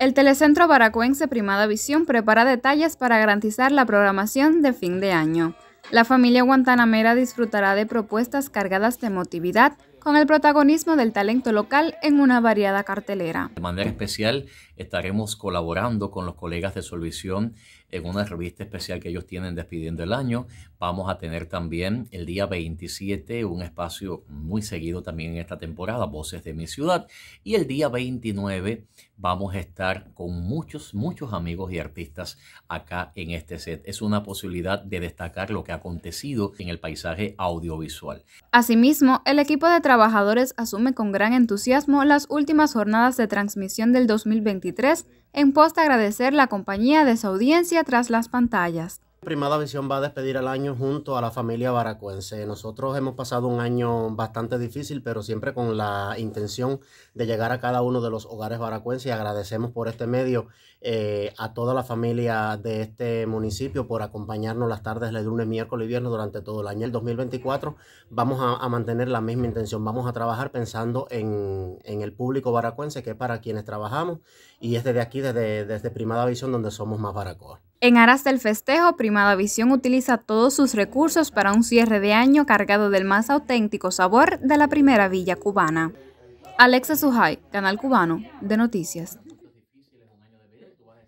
El Telecentro Baracuense Primada Visión prepara detalles para garantizar la programación de fin de año. La familia guantanamera disfrutará de propuestas cargadas de emotividad, con el protagonismo del talento local en una variada cartelera. De manera especial estaremos colaborando con los colegas de Solvisión en una revista especial que ellos tienen despidiendo el año. Vamos a tener también el día 27 un espacio muy seguido también en esta temporada, Voces de mi ciudad. Y el día 29 vamos a estar con muchos, muchos amigos y artistas acá en este set. Es una posibilidad de destacar lo que ha acontecido en el paisaje audiovisual. Asimismo, el equipo de trabajo trabajadores asume con gran entusiasmo las últimas jornadas de transmisión del 2023 en pos de agradecer la compañía de su audiencia tras las pantallas. Primada Visión va a despedir el año junto a la familia baracuense. Nosotros hemos pasado un año bastante difícil, pero siempre con la intención de llegar a cada uno de los hogares baracuenses y agradecemos por este medio eh, a toda la familia de este municipio por acompañarnos las tardes de lunes, miércoles y viernes durante todo el año. El 2024 vamos a, mantener la misma intención, vamos a trabajar pensando en, el público baracuense que es para quienes trabajamos y es desde aquí, desde, desde Primada Visión, donde somos más baraco en aras del festejo, Primada Visión utiliza todos sus recursos para un cierre de año cargado del más auténtico sabor de la primera villa cubana. Alexa Sujay, Canal Cubano de Noticias.